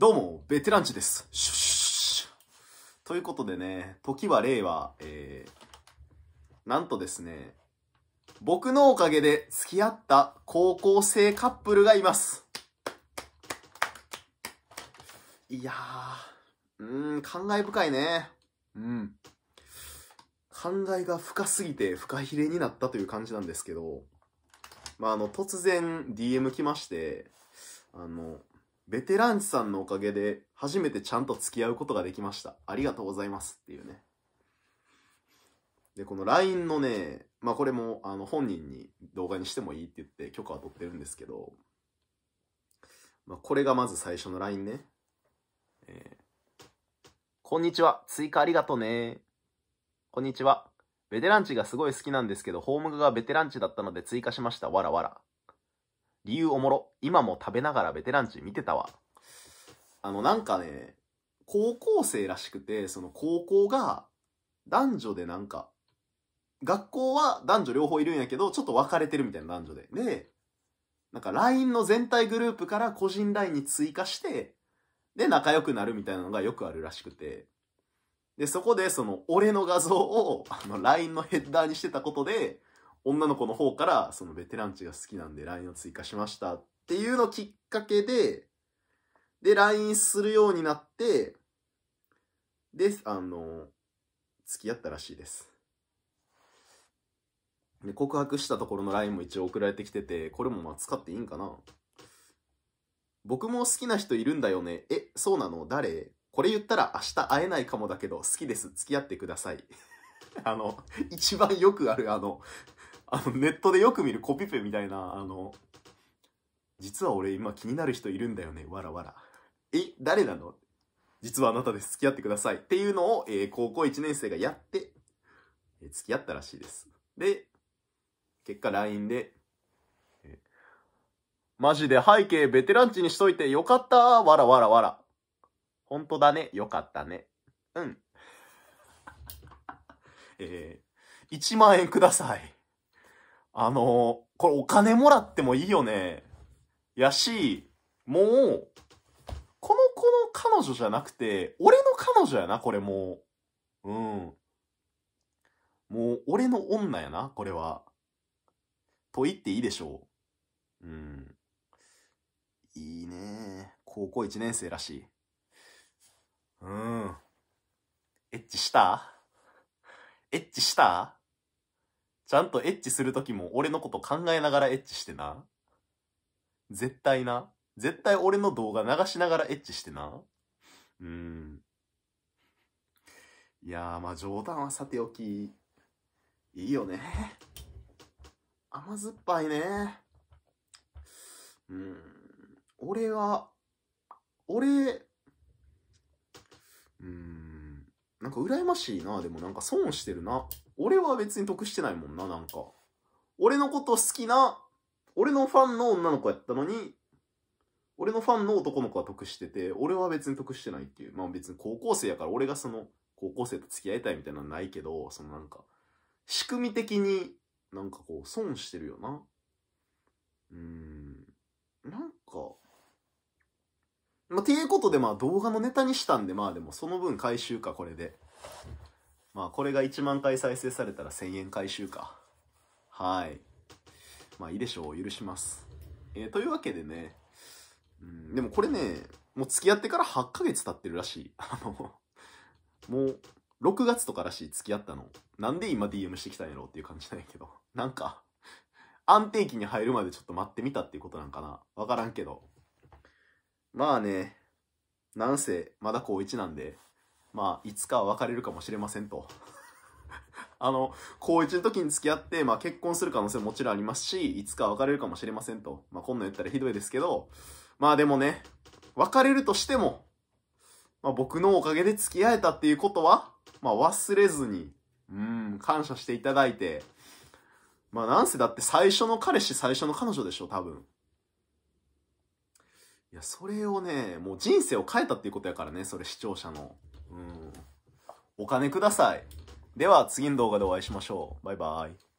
どうも、ベテランチです。シュシュということでね、時は令和、えー、なんとですね、僕のおかげで付き合った高校生カップルがいます。いやー、うーん、感慨深いね。うん。感慨が深すぎて、深ひれになったという感じなんですけど、まあ、あの、突然 DM 来まして、あの、ベテランチさんのおかげで初めてちゃんと付き合うことができました。ありがとうございますっていうね。で、この LINE のね、まあこれもあの本人に動画にしてもいいって言って許可は取ってるんですけど、まあ、これがまず最初の LINE ね。えー、こんにちは。追加ありがとうね。こんにちは。ベテランチがすごい好きなんですけど、ホームがベテランチだったので追加しました。わらわら。理由おもろ。今も食べながらベテランチ見てたわ。あの、なんかね、高校生らしくて、その高校が男女でなんか、学校は男女両方いるんやけど、ちょっと分かれてるみたいな男女で。で、なんか LINE の全体グループから個人 LINE に追加して、で、仲良くなるみたいなのがよくあるらしくて。で、そこでその俺の画像を、あの LINE のヘッダーにしてたことで、女の子の方から、そのベテラン値が好きなんで LINE を追加しましたっていうのきっかけで、で、LINE するようになって、で、あの、付き合ったらしいです。で、告白したところの LINE も一応送られてきてて、これもまあ使っていいんかな僕も好きな人いるんだよね。え、そうなの誰これ言ったら明日会えないかもだけど、好きです。付き合ってください。あの、一番よくあるあの、あの、ネットでよく見るコピペみたいな、あの、実は俺今気になる人いるんだよね、わらわら。え、誰なの実はあなたです付き合ってくださいっていうのを、えー、高校1年生がやって、えー、付き合ったらしいです。で、結果 LINE で、えー、マジで背景ベテランチにしといてよかったわらわらわら。ほんとだね、よかったね。うん。えー、1万円ください。あのー、これお金もらってもいいよね。やし、もう、この子の彼女じゃなくて、俺の彼女やな、これもう。うん。もう、俺の女やな、これは。と言っていいでしょう。うん。いいね。高校1年生らしい。うん。エッチしたエッチしたちゃんとエッチするときも俺のこと考えながらエッチしてな。絶対な。絶対俺の動画流しながらエッチしてな。うん。いやー、まあ冗談はさておき、いいよね。甘酸っぱいね。うん。俺は、俺、うん。なんか羨ましいな。でもなんか損してるな。俺は別に得してないもんな、なんか。俺のこと好きな、俺のファンの女の子やったのに、俺のファンの男の子は得してて、俺は別に得してないっていう。まあ別に高校生やから俺がその、高校生と付き合いたいみたいなのはないけど、そのなんか、仕組み的になんかこう損してるよな。うーん。なんか、まあ、ていうことでまあ動画のネタにしたんでまあでもその分回収かこれで。まあこれが1万回再生されたら1000円回収か。はい。まあいいでしょう。許します。えー、というわけでね、うん、でもこれね、もう付き合ってから8ヶ月経ってるらしい。あの、もう6月とからしい付き合ったの。なんで今 DM してきたんやろうっていう感じなんやけど。なんか、安定期に入るまでちょっと待ってみたっていうことなんかな。わからんけど。まあね、なんせ、まだ高1なんで、まあ、いつか別れるかもしれませんと。あの、高1の時に付き合って、まあ結婚する可能性ももちろんありますし、いつか別れるかもしれませんと。まあこんなん言ったらひどいですけど、まあでもね、別れるとしても、まあ僕のおかげで付き合えたっていうことは、まあ忘れずに、うん、感謝していただいて、まあなんせだって最初の彼氏最初の彼女でしょ、多分。いや、それをね、もう人生を変えたっていうことやからね、それ視聴者の。うん。お金ください。では次の動画でお会いしましょう。バイバイ。